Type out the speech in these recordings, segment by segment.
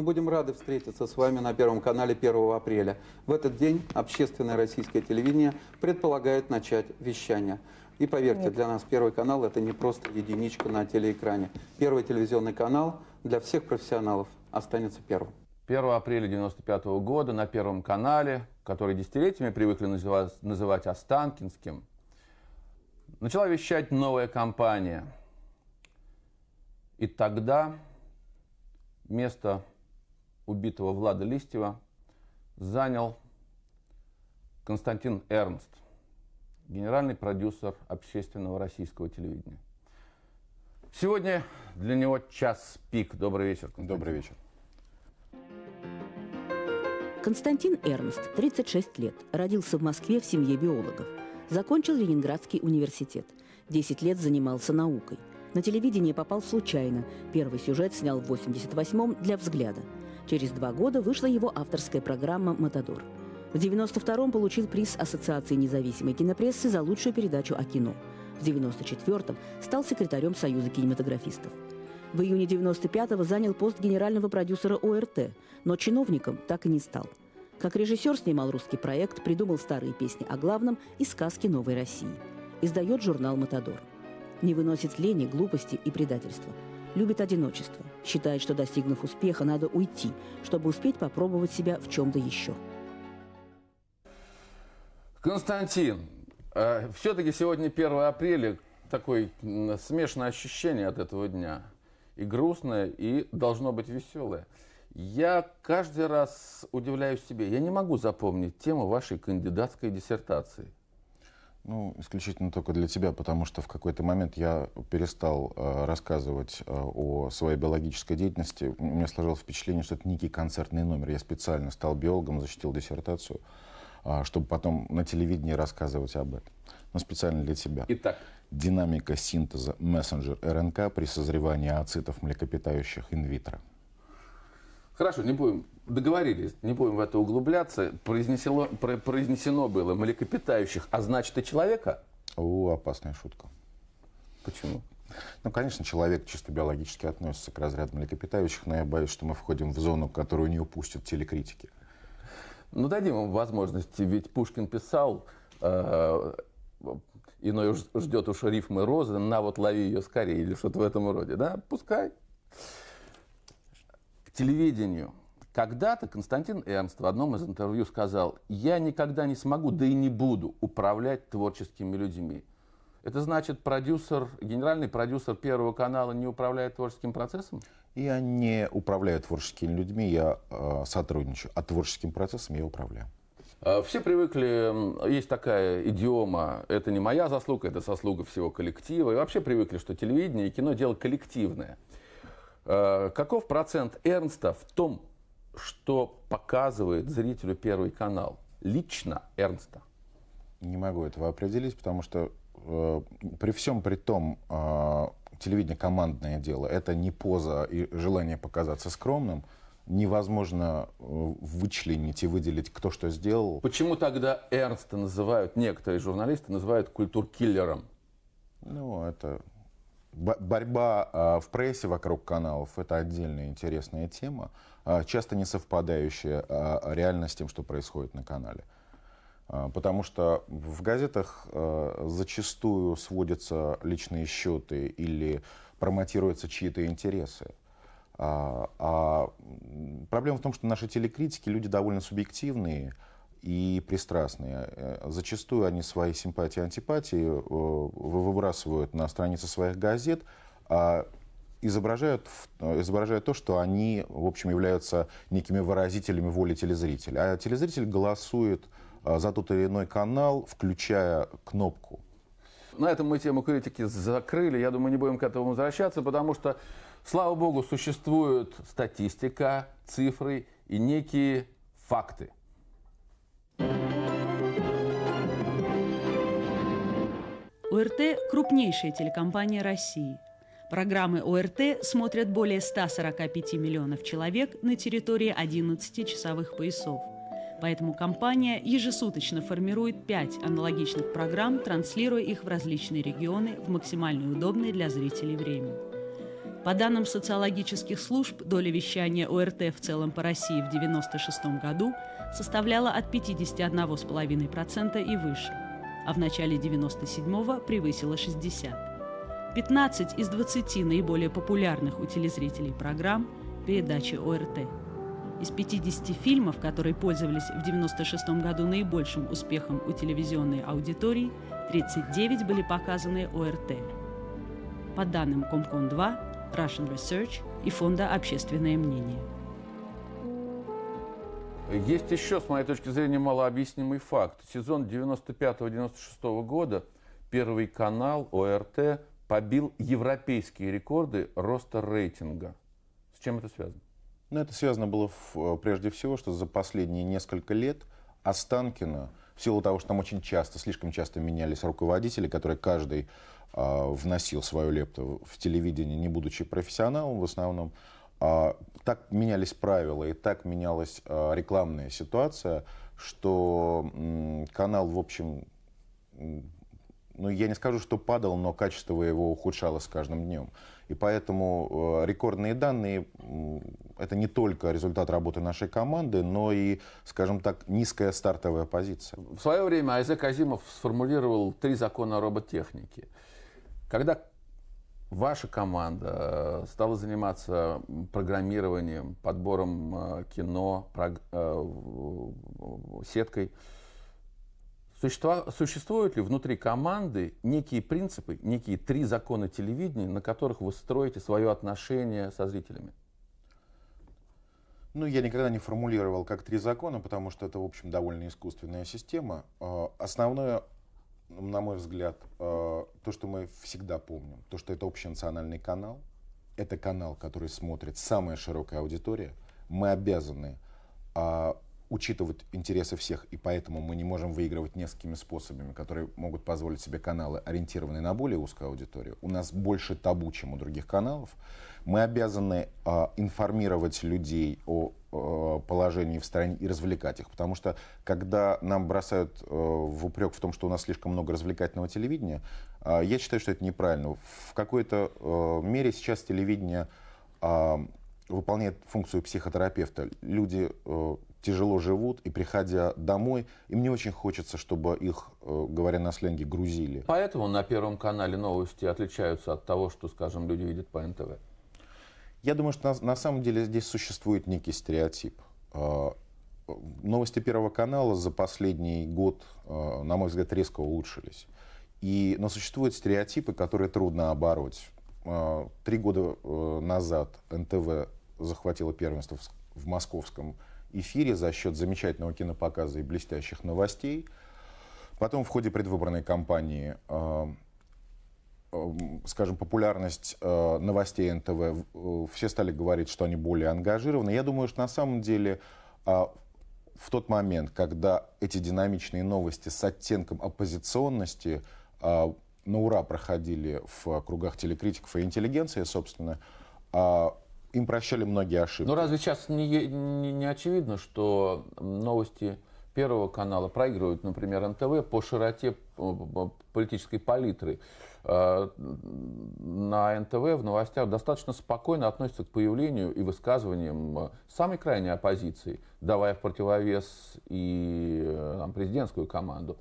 Мы будем рады встретиться с вами на Первом канале 1 апреля. В этот день общественное российское телевидение предполагает начать вещание. И поверьте, для нас Первый канал – это не просто единичка на телеэкране. Первый телевизионный канал для всех профессионалов останется первым. 1 апреля 1995 года на Первом канале, который десятилетиями привыкли называть, называть Останкинским, начала вещать новая компания. И тогда место убитого Влада Листьева занял Константин Эрнст, генеральный продюсер общественного российского телевидения. Сегодня для него час пик. Добрый вечер, Константин. Добрый вечер. Константин Эрнст, 36 лет, родился в Москве в семье биологов. Закончил Ленинградский университет. 10 лет занимался наукой. На телевидение попал случайно. Первый сюжет снял в 88-м для «Взгляда». Через два года вышла его авторская программа «Матадор». В 92 м получил приз Ассоциации независимой кинопрессы за лучшую передачу о кино. В 94 м стал секретарем Союза кинематографистов. В июне 95 го занял пост генерального продюсера ОРТ, но чиновником так и не стал. Как режиссер снимал русский проект, придумал старые песни о главном и сказки новой России. Издает журнал «Матадор». Не выносит лени, глупости и предательства. Любит одиночество. Считает, что достигнув успеха, надо уйти, чтобы успеть попробовать себя в чем-то еще. Константин, э, все-таки сегодня 1 апреля, такое смешное ощущение от этого дня. И грустное, и должно быть веселое. Я каждый раз удивляюсь себе, я не могу запомнить тему вашей кандидатской диссертации. Ну, исключительно только для тебя, потому что в какой-то момент я перестал э, рассказывать э, о своей биологической деятельности. У меня сложилось впечатление, что это некий концертный номер. Я специально стал биологом, защитил диссертацию, э, чтобы потом на телевидении рассказывать об этом. Но ну, специально для тебя. Итак. Динамика синтеза мессенджер РНК при созревании ацитов млекопитающих инвитро. Хорошо, не будем, договорились, не будем в это углубляться. Произнесено, про, произнесено было млекопитающих, а значит и человека? О, опасная шутка. Почему? Ну, конечно, человек чисто биологически относится к разряду млекопитающих, но я боюсь, что мы входим в зону, которую не упустят телекритики. Ну, дадим им возможности, ведь Пушкин писал, э, иной ждет уж рифмы розы, на вот лови ее скорее, или что-то в этом роде, да? Пускай телевидению. Когда-то Константин Эрнст в одном из интервью сказал, я никогда не смогу, да и не буду управлять творческими людьми. Это значит, продюсер, генеральный продюсер Первого канала не управляет творческим процессом? Я не управляю творческими людьми, я э, сотрудничаю, а творческим процессом я управляю. Э, все привыкли, есть такая идиома, это не моя заслуга, это заслуга всего коллектива. И вообще привыкли, что телевидение и кино – дело коллективное. Э, каков процент Эрнста в том, что показывает зрителю Первый канал? Лично Эрнста? Не могу этого определить, потому что э, при всем при том, э, телевидение командное дело. Это не поза и желание показаться скромным. Невозможно э, вычленить и выделить, кто что сделал. Почему тогда Эрнста называют, некоторые журналисты называют культуркиллером? Ну, это борьба а, в прессе вокруг каналов – это отдельная интересная тема, а, часто не совпадающая а, реально с тем, что происходит на канале. Потому что в газетах зачастую сводятся личные счеты или промотируются чьи-то интересы. А проблема в том, что наши телекритики люди довольно субъективные – и пристрастные. Э, зачастую они свои симпатии и антипатии э, выбрасывают на страницы своих газет, а изображают, э, изображают то, что они, в общем, являются некими выразителями воли телезрителя. А телезритель голосует за тот или иной канал, включая кнопку. На этом мы тему критики закрыли. Я думаю, не будем к этому возвращаться, потому что, слава богу, существует статистика, цифры и некие факты – ОРТ – крупнейшая телекомпания России. Программы ОРТ смотрят более 145 миллионов человек на территории 11 часовых поясов. Поэтому компания ежесуточно формирует 5 аналогичных программ, транслируя их в различные регионы в максимально удобное для зрителей время. По данным социологических служб, доля вещания ОРТ в целом по России в 1996 году составляла от 51,5% и выше, а в начале 97-го превысила 60. 15 из 20 наиболее популярных у телезрителей программ – передачи ОРТ. Из 50 фильмов, которые пользовались в 96 году наибольшим успехом у телевизионной аудитории, 39 были показаны ОРТ. По данным Комкон-2, Russian Research и Фонда «Общественное мнение». Есть еще, с моей точки зрения, малообъяснимый факт. Сезон 95-96 года Первый канал ОРТ побил европейские рекорды роста рейтинга. С чем это связано? Ну, это связано было в, э, прежде всего, что за последние несколько лет Останкина, в силу того, что там очень часто, слишком часто менялись руководители, которые каждый э, вносил свою лепту в телевидение, не будучи профессионалом в основном, а, так менялись правила и так менялась а, рекламная ситуация, что канал, в общем, ну, я не скажу, что падал, но качество его ухудшалось с каждым днем. И поэтому а, рекордные данные – это не только результат работы нашей команды, но и, скажем так, низкая стартовая позиция. В свое время Айзек Азимов сформулировал три закона роботехники. Когда ваша команда э, стала заниматься программированием, подбором э, кино, э, сеткой. Существуют ли внутри команды некие принципы, некие три закона телевидения, на которых вы строите свое отношение со зрителями? Ну, я никогда не формулировал как три закона, потому что это, в общем, довольно искусственная система. Основное на мой взгляд, э, то, что мы всегда помним, то, что это общенациональный канал, это канал, который смотрит самая широкая аудитория, мы обязаны а, учитывать интересы всех, и поэтому мы не можем выигрывать несколькими способами, которые могут позволить себе каналы, ориентированные на более узкую аудиторию. У нас больше табу, чем у других каналов. Мы обязаны а, информировать людей о положении в стране и развлекать их. Потому что, когда нам бросают э, в упрек в том, что у нас слишком много развлекательного телевидения, а, я считаю, что это неправильно. В какой-то э, мере сейчас телевидение а, выполняет функцию психотерапевта. Люди э, тяжело живут, и приходя домой, им не очень хочется, чтобы их, говоря на сленге, грузили. Поэтому на Первом канале новости отличаются от того, что, скажем, люди видят по НТВ. Я думаю, что на, на самом деле здесь существует некий стереотип. А, новости Первого канала за последний год, а, на мой взгляд, резко улучшились. И, но существуют стереотипы, которые трудно обороть. А, три года назад НТВ захватило первенство в московском эфире за счет замечательного кинопоказа и блестящих новостей. Потом в ходе предвыборной кампании Эм, скажем, популярность э, новостей НТВ, э, все стали говорить, что они более ангажированы. Я думаю, что на самом деле а, в тот момент, когда эти динамичные новости с оттенком оппозиционности а, на ура проходили в кругах телекритиков и интеллигенции, собственно, а, им прощали многие ошибки. Но ну, разве сейчас не, не, не очевидно, что новости Первого канала проигрывают, например, НТВ по широте э, политической палитры? Э, на НТВ в новостях достаточно спокойно относятся к появлению и высказываниям э, самой крайней оппозиции, давая в противовес и э, там, президентскую команду.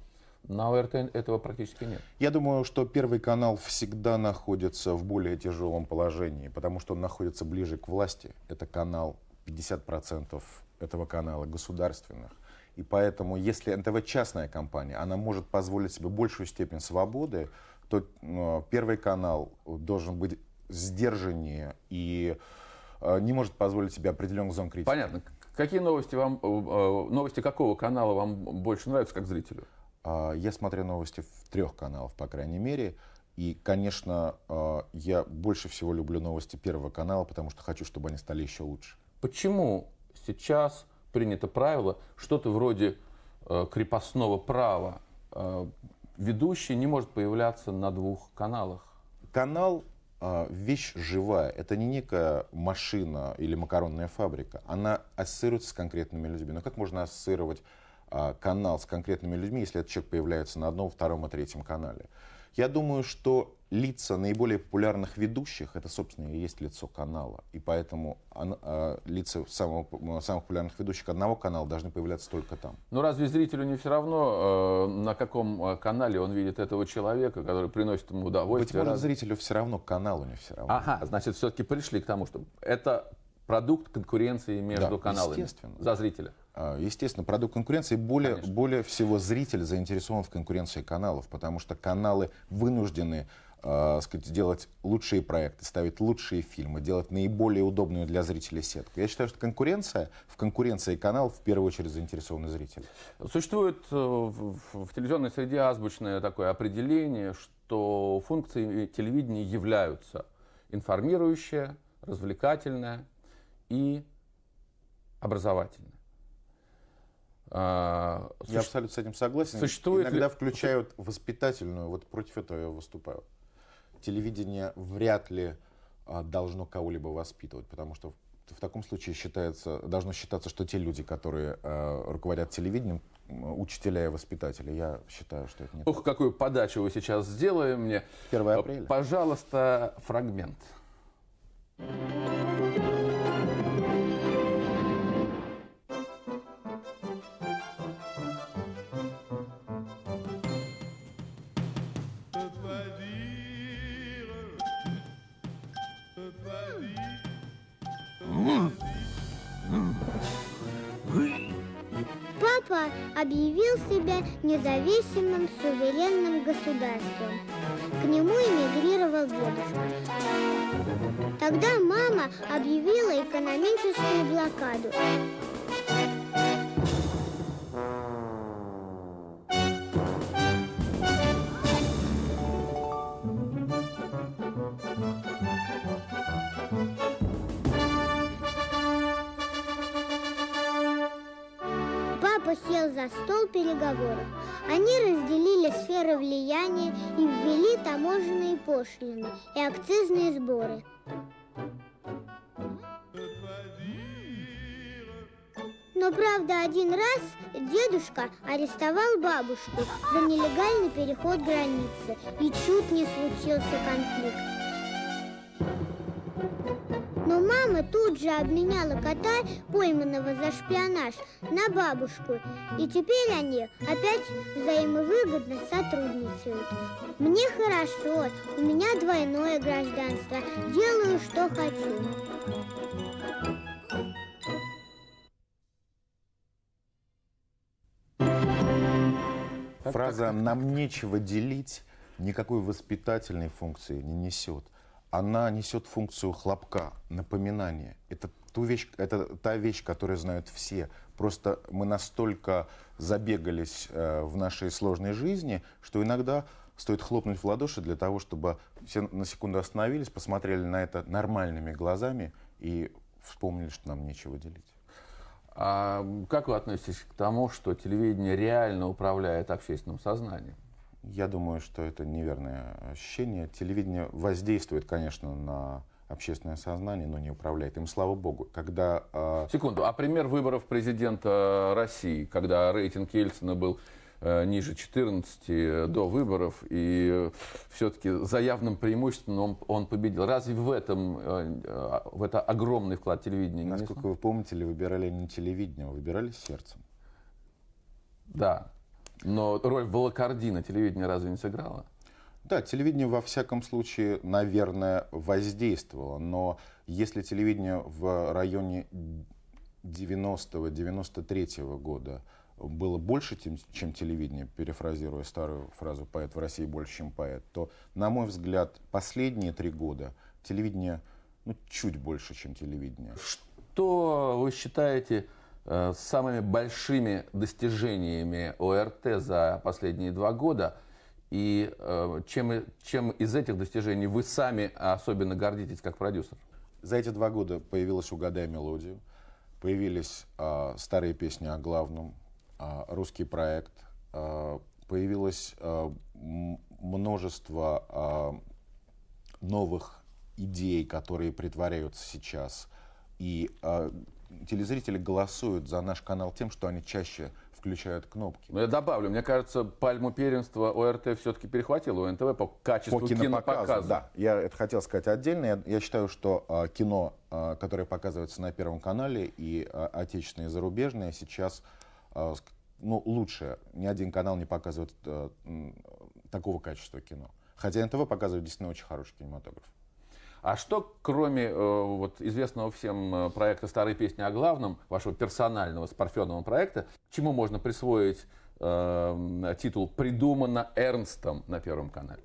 На ОРТ этого практически нет. Я думаю, что Первый канал всегда находится в более тяжелом положении, потому что он находится ближе к власти. Это канал 50% этого канала государственных. И поэтому, если НТВ частная компания, она может позволить себе большую степень свободы, то э, Первый канал должен быть сдержаннее и э, не может позволить себе определенных зон критики. Понятно. Какие новости вам, э, новости какого канала вам больше нравятся как зрителю? А, я смотрю новости в трех каналах, по крайней мере. И, конечно, я больше всего люблю новости Первого канала, потому что хочу, чтобы они стали еще лучше. Почему сейчас принято правило, что-то вроде крепостного права ведущий не может появляться на двух каналах. Канал э, вещь живая, это не некая машина или макаронная фабрика. Она ассоциируется с конкретными людьми. Но как можно ассоциировать э, канал с конкретными людьми, если этот человек появляется на одном, втором и третьем канале? Я думаю, что лица наиболее популярных ведущих это, собственно, и есть лицо канала. И поэтому он, а, лица самого, самых популярных ведущих одного канала должны появляться только там. Но разве зрителю не все равно, э, на каком а, канале он видит этого человека, который приносит ему удовольствие? Быть может, зрителю все равно, каналу не все равно. Ага, значит, все-таки пришли к тому, что это продукт конкуренции между да, каналами. Естественно. За зрителя. А, естественно, продукт конкуренции. Более, более всего зритель заинтересован в конкуренции каналов, потому что каналы вынуждены э, сказать, делать лучшие проекты, ставить лучшие фильмы, делать наиболее удобную для зрителя сетку. Я считаю, что конкуренция, в конкуренции канал в первую очередь заинтересованы зрители. Существует э, в, в телевизионной среде азбучное такое определение, что функции телевидения являются информирующая, развлекательная и образовательная. Э, я абсолютно с этим согласен. Существует Иногда ли... включают воспитательную, вот против этого я выступаю телевидение вряд ли а, должно кого-либо воспитывать, потому что в таком случае считается, должно считаться, что те люди, которые э, руководят телевидением, учителя и воспитатели. Я считаю, что это не Ох, так. какую подачу вы сейчас сделали мне. 1 а, апреля. Пожалуйста, фрагмент. Thank Куба объявил себя независимым суверенным государством. К нему эмигрировал дедушка. Тогда мама объявила экономическую блокаду. Папа сел за стол переговоров. Они разделили сферы влияния и ввели таможенные пошлины и акцизные сборы. Но правда, один раз дедушка арестовал бабушку за нелегальный переход границы, и чуть не случился конфликт мама тут же обменяла кота, пойманного за шпионаж, на бабушку. И теперь они опять взаимовыгодно сотрудничают. Мне хорошо, у меня двойное гражданство. Делаю, что хочу. Фраза «нам нечего делить» никакой воспитательной функции не несет она несет функцию хлопка, напоминания. Это, ту вещь, это та вещь, которую знают все. Просто мы настолько забегались э, в нашей сложной жизни, что иногда стоит хлопнуть в ладоши для того, чтобы все на секунду остановились, посмотрели на это нормальными глазами и вспомнили, что нам нечего делить. А как вы относитесь к тому, что телевидение реально управляет общественным сознанием? Я думаю, что это неверное ощущение. Телевидение воздействует, конечно, на общественное сознание, но не управляет им, слава богу. Когда, э... Секунду, а пример выборов президента э, России, когда рейтинг Ельцина был э, ниже 14 э, до выборов, и э, все-таки за явным преимуществом он, он победил. Разве в этом, э, э в это огромный вклад телевидения? Насколько вы помните, ли выбирали не телевидение, а выбирали сердцем. Да, но роль Волокорди на телевидении разве не сыграла? Да, телевидение во всяком случае, наверное, воздействовало. Но если телевидение в районе 90-93 года было больше, чем телевидение, перефразируя старую фразу «поэт в России больше, чем поэт», то, на мой взгляд, последние три года телевидение ну, чуть больше, чем телевидение. Что вы считаете Э, с самыми большими достижениями ОРТ за последние два года. И э, чем, чем из этих достижений вы сами особенно гордитесь как продюсер? За эти два года появилась «Угадай мелодию», появились э, старые песни о главном, э, русский проект, э, появилось э, множество э, новых идей, которые притворяются сейчас. И э, телезрители голосуют за наш канал тем, что они чаще включают кнопки. Но ну, я добавлю, мне кажется, пальму первенства ОРТ все-таки перехватило у НТВ по качеству по кинопоказу. кинопоказу. Да, я это хотел сказать отдельно. Я, я считаю, что э, кино, э, которое показывается на Первом канале, и э, отечественное, и зарубежное, сейчас э, ну, лучше. Ни один канал не показывает э, такого качества кино. Хотя НТВ показывает действительно очень хороший кинематограф. А что, кроме э, вот, известного всем э, проекта «Старые песни о главном», вашего персонального с Парфеновым проекта, чему можно присвоить э, титул «Придумано Эрнстом» на Первом канале?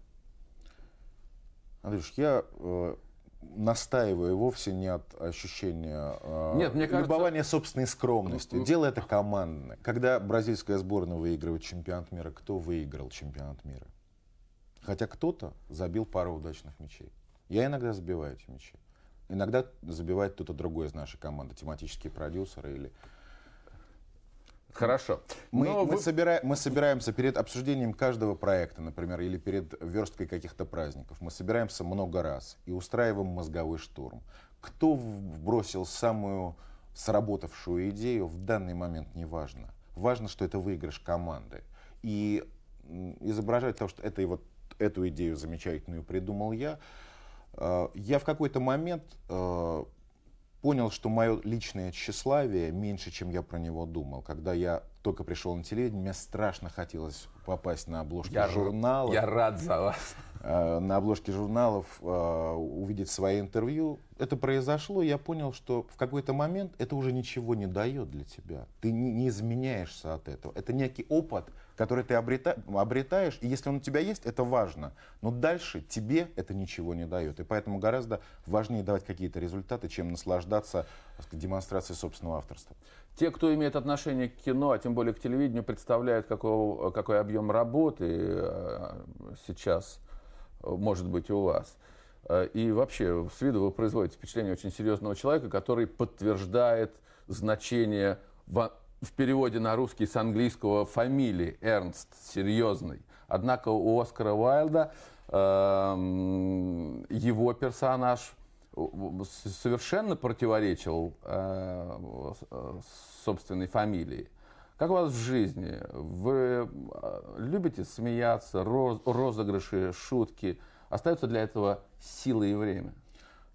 Андрюш, я э, настаиваю вовсе не от ощущения э, Нет, мне кажется... любования собственной скромности. Ну, Дело это командное. Когда бразильская сборная выигрывает чемпионат мира, кто выиграл чемпионат мира? Хотя кто-то забил пару удачных мячей. Я иногда забиваю эти мячи. Иногда забивает кто-то другой из нашей команды, тематические продюсеры или... Хорошо. Мы, мы, вы... собира... мы собираемся перед обсуждением каждого проекта, например, или перед версткой каких-то праздников. Мы собираемся много раз и устраиваем мозговой штурм. Кто бросил самую сработавшую идею, в данный момент не важно. Важно, что это выигрыш команды. И изображать то, что это и вот эту идею замечательную придумал я, Э, я в какой-то момент э, понял, что мое личное тщеславие меньше, чем я про него думал. Когда я только пришел на телевидение, мне страшно хотелось попасть на обложку я, журнала. Я рад за вас. Э, на обложке журналов э, увидеть свои интервью. Это произошло, я понял, что в какой-то момент это уже ничего не дает для тебя. Ты не изменяешься от этого. Это некий опыт, который ты обрета обретаешь, и если он у тебя есть, это важно. Но дальше тебе это ничего не дает. И поэтому гораздо важнее давать какие-то результаты, чем наслаждаться демонстрацией собственного авторства. Те, кто имеет отношение к кино, а тем более к телевидению, представляют, какой, какой объем работы э, сейчас – может быть, у вас. Э, и вообще, с виду вы производите впечатление очень серьезного человека, который подтверждает значение в, в переводе на русский с английского фамилии Эрнст, серьезный. Однако у Оскара Уайлда э, его персонаж совершенно противоречил э, э собственной фамилии. Как у вас в жизни? Вы а, любите смеяться, роз, розыгрыши, шутки? Остаются для этого силы и время?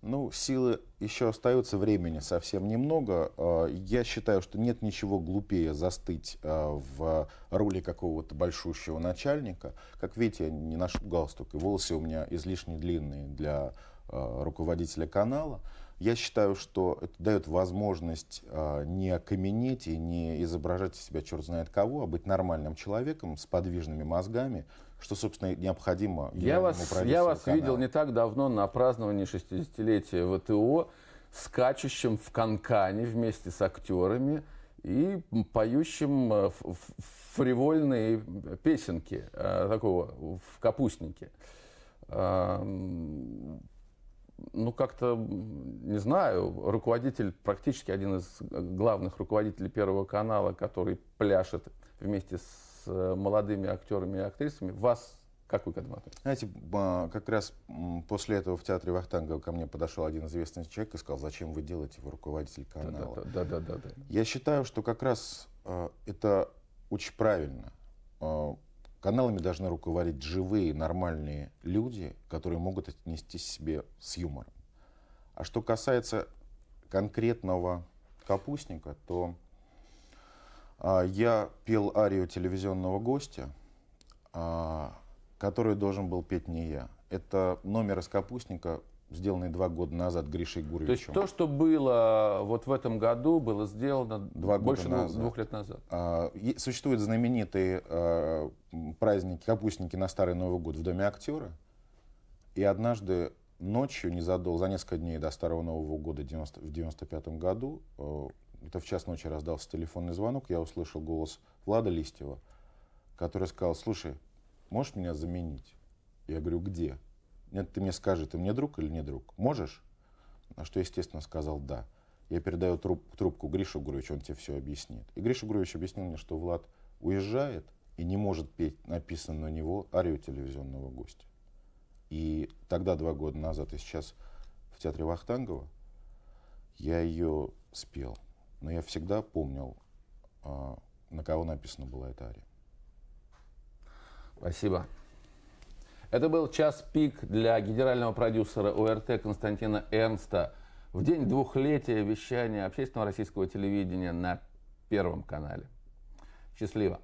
Ну, силы еще остаются, времени совсем немного. А, я считаю, что нет ничего глупее застыть а, в роли какого-то большущего начальника. Как видите, я не ношу галстук, и волосы у меня излишне длинные для руководителя канала. Я считаю, что это дает возможность а, не окаменеть и не изображать из себя черт знает кого, а быть нормальным человеком с подвижными мозгами, что, собственно, необходимо. Я вас, я вас канала. видел не так давно на праздновании 60-летия ВТО, скачущим в канкане вместе с актерами и поющим э, фривольные песенки э, такого в капустнике ну, как-то, не знаю, руководитель, практически один из э, главных руководителей Первого канала, который пляшет вместе с э, молодыми актерами и актрисами, вас как вы к этому относитесь? Знаете, как раз после этого в театре Вахтангова ко мне подошел один известный человек и сказал, зачем вы делаете вы руководитель канала. Да, да, да, да, да, да. Я считаю, что как раз э, это очень правильно а, Каналами должны руководить живые, нормальные люди, которые могут отнестись себе с юмором. А что касается конкретного капустника, то а, я пел арию телевизионного гостя, а, которую должен был петь не я. Это номер из капустника сделанный два года назад Гришей Гуревичем. То есть то, что было э, вот в этом году, было сделано два больше года назад. двух лет назад. А, существуют знаменитые э, праздники, капустники на Старый Новый год в Доме актера. И однажды ночью, незадолго, за несколько дней до Старого Нового года 90, в 95 году, э, это в час ночи раздался телефонный звонок, я услышал голос Влада Листьева, который сказал, слушай, можешь меня заменить? Я говорю, где? Нет, ты мне скажи, ты мне друг или не друг? Можешь? На что, естественно, сказал «да». Я передаю труб, трубку Гришу Гуровичу, он тебе все объяснит. И Гриша Гурович объяснил мне, что Влад уезжает и не может петь написанную на него арию телевизионного гостя. И тогда, два года назад, и сейчас в театре Вахтангова, я ее спел. Но я всегда помнил, а, на кого написана была эта ария. Спасибо. Это был час пик для генерального продюсера ОРТ Константина Эрнста в день двухлетия вещания общественного российского телевидения на Первом канале. Счастливо!